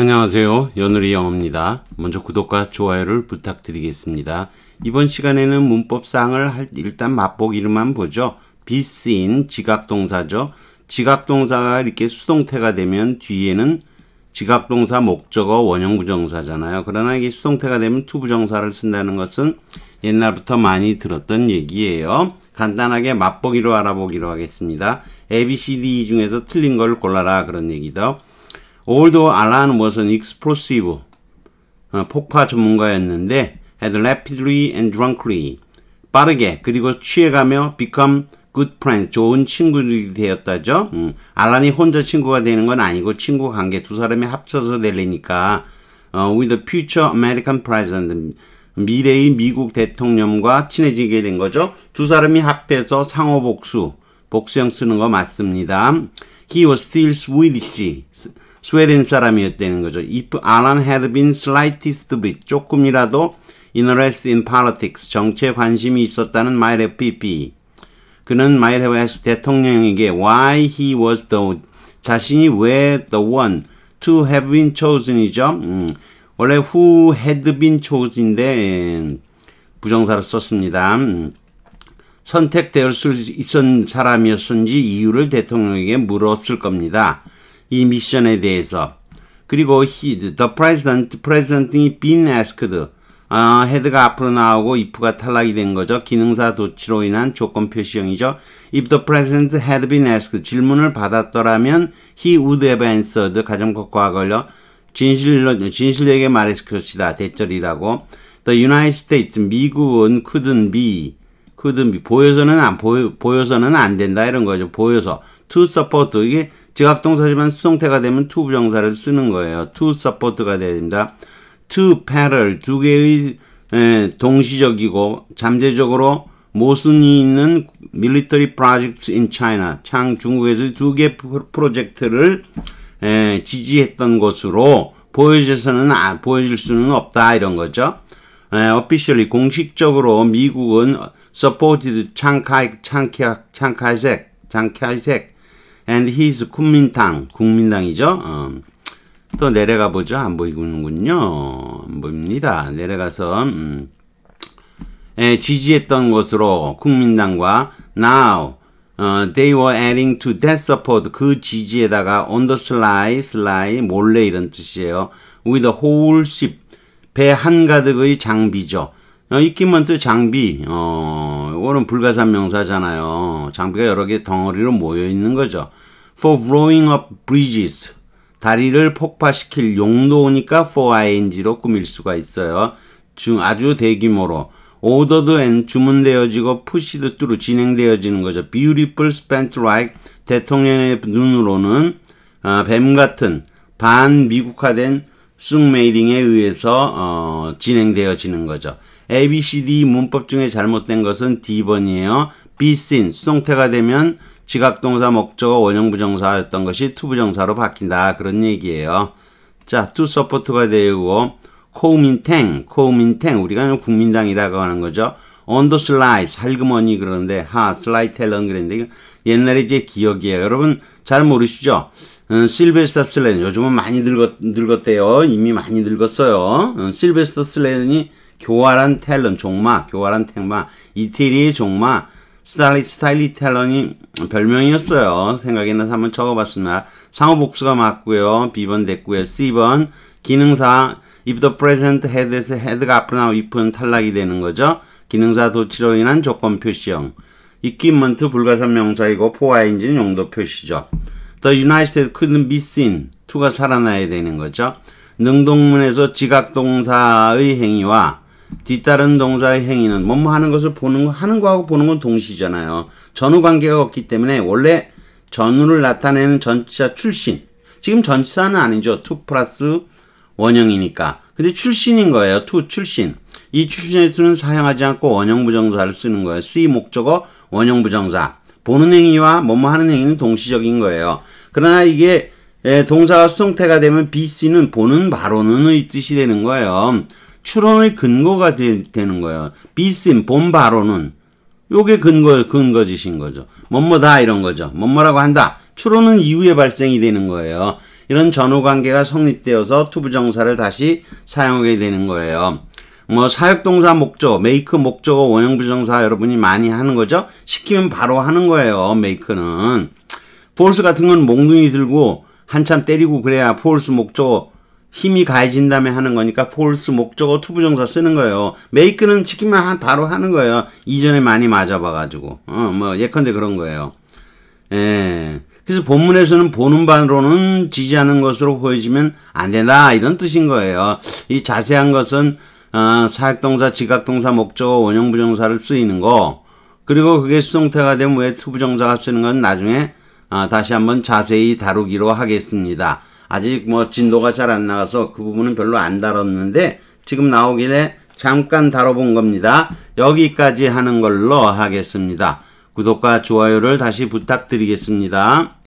안녕하세요. 여누리 영어입니다. 먼저 구독과 좋아요를 부탁드리겠습니다. 이번 시간에는 문법상을 일단 맛보기로만 보죠. be seen 지각동사죠. 지각동사가 이렇게 수동태가 되면 뒤에는 지각동사 목적어 원형부정사잖아요. 그러나 이게 수동태가 되면 투부정사를 쓴다는 것은 옛날부터 많이 들었던 얘기예요. 간단하게 맛보기로 알아보기로 하겠습니다. A, B, C, D e 중에서 틀린 걸 골라라 그런 얘기죠. Although Alan was an explosive, 어, 폭파 전문가였는데 had rapidly and drunkenly 빠르게 그리고 취해가며 become good friends 좋은 친구들이 되었다죠. 음, 알란이 혼자 친구가 되는 건 아니고 친구 관계 두 사람이 합쳐서 되려니까 어, with the future American president 미래의 미국 대통령과 친해지게 된 거죠. 두 사람이 합해서 상호 복수 복수형 쓰는 거 맞습니다. He was still Swedish. 스웨덴 사람이었다는 거죠. If Alan had been slightest bit 조금이라도 interest in politics 정치에 관심이 있었다는 마일 FPP 그는 마일 헤웨스 대통령에게 why he was the 자신이 왜 the one to have been chosen이죠. 음, 원래 who had been chosen인데 부정사로 썼습니다. 음, 선택되었을 있은 사람이었는지 이유를 대통령에게 물었을 겁니다. 이 미션에 대해서 그리고 he, the present, present이 been asked 아, 헤드가 앞으로 나오고 if가 탈락이 된 거죠. 기능사 도치로 인한 조건 표시형이죠. If the present had been asked, 질문을 받았더라면 he would have answered, 가정법 과거려 진실로, 진실에게 말했을 것이다. 대절이라고. The United States, 미국은 couldn't be, couldn't be, 보여서는 안, 보여, 보여서는 안 된다. 이런 거죠. 보여서. to support 이게 지각동사지만 수동태가 되면 to 부정사를 쓰는 거예요. to support가 돼야 됩니다. to parallel 두 개의 에, 동시적이고 잠재적으로 모순이 있는 military projects in China 창 중국에서 두 개 프로젝트를 에, 지지했던 것으로 보여져서는 아, 보여질 수는 없다 이런 거죠. 에, officially 공식적으로 미국은 supported 창카이 창카 창카이색 창카이색 and his 국민당, 국민당이죠. 어. 또 내려가 보죠. 안 보이는군요. 안 보입니다. 내려가서 음. 에, 지지했던 것으로 국민당과 now 어, they were adding to that support 그 지지에다가 on the sly, sly 몰래 이런 뜻이에요. with a whole ship 배 한가득의 장비죠. 어, 이키먼트 장비, 어, 이거는 불가산 명사잖아요. 장비가 여러 개 덩어리로 모여 있는 거죠. For blowing up bridges. 다리를 폭파시킬 용도니까 for ing로 꾸밀 수가 있어요. 중, 아주 대규모로. ordered and 주문되어지고 pushed through 진행되어지는 거죠. beautiful spent like 대통령의 눈으로는 어, 뱀 같은 반 미국화된 쑥메이딩에 의해서 어, 진행되어지는 거죠. ABCD 문법 중에 잘못된 것은 D번이에요. be s e n 수동태가 되면 지각동사 목적어 원형 부정사였던 것이 투 부정사로 바뀐다 그런 얘기예요. 자, to support가 되고 코우민탱, 코우민탱 우리가 국민당이라고 하는 거죠. 언더 슬라이 살그머니 그러는데 하 슬라이 텔런 그랬는데 옛날에 제 기억이에요. 여러분 잘 모르시죠? 음, 실베스터 슬레는 요즘은 많이 늙었, 늙었대요. 이미 많이 늙었어요. 음, 실베스터 슬레는이 교활한 탤런 종마 교활한 탱마 이태리 종마 스타일리, 스타일리 텔런이 별명이었어요. 생각이 나서 한번 적어봤습니다. 상호 복수가 맞고요. B번 됐고요. C번 기능사 if the present head에서 head가 앞으로 나와 if는 탈락이 되는 거죠. 기능사 도치로 인한 조건 표시형. equipment 불가산 명사이고 포화인지는 용도 표시죠. The United couldn't be seen. t 가 살아나야 되는 거죠. 능동문에서 지각동사의 행위와 뒤따른 동사의 행위는 뭐뭐 하는 것을 보는 거 하는 거하고 보는 건 동시잖아요. 전후 관계가 없기 때문에 원래 전후를 나타내는 전치사 출신. 지금 전치사는 아니죠. 투 플러스 원형이니까. 근데 출신인 거예요. 투 출신. 이 출신의 수는 사용하지 않고 원형 부정사를 쓰는 거예요. 수의 목적어 원형 부정사. 보는 행위와 뭐뭐 하는 행위는 동시적인 거예요. 그러나 이게 예, 동사와 수성태가 되면 BC는 보는 바로는 의 뜻이 되는 거예요. 추론의 근거가 되, 는거예요 비심 본바로는 요게 근거 근거짓인 거죠. 뭐뭐다 이런 거죠. 뭐뭐라고 한다. 추론은 이후에 발생이 되는 거예요. 이런 전후 관계가 성립되어서 투부정사를 다시 사용하게 되는 거예요. 뭐 사역동사 목적, 메이크 목적어 원형부정사 여러분이 많이 하는 거죠. 시키면 바로 하는 거예요. 메이크는. 폴스 같은 건 몽둥이 들고 한참 때리고 그래야 폴스 목적어 힘이 가해진 다음에 하는 거니까 폴스 목적어 투부정사 쓰는 거예요. 메이크는 지키면 바로 하는 거예요. 이전에 많이 맞아봐가지고 어 뭐 예컨대 그런 거예요. 예. 그래서 본문에서는 보는 반으로는 지지하는 것으로 보여지면 안 된다 이런 뜻인 거예요. 이 자세한 것은 어, 사역동사, 지각동사, 목적어, 원형부정사를 쓰이는 거 그리고 그게 수동태가 되면 왜 투부정사가 쓰는 건 나중에 어, 다시 한번 자세히 다루기로 하겠습니다. 아직 뭐 진도가 잘 안 나가서 그 부분은 별로 안 다뤘는데 지금 나오길래 잠깐 다뤄본 겁니다. 여기까지 하는 걸로 하겠습니다. 구독과 좋아요를 다시 부탁드리겠습니다.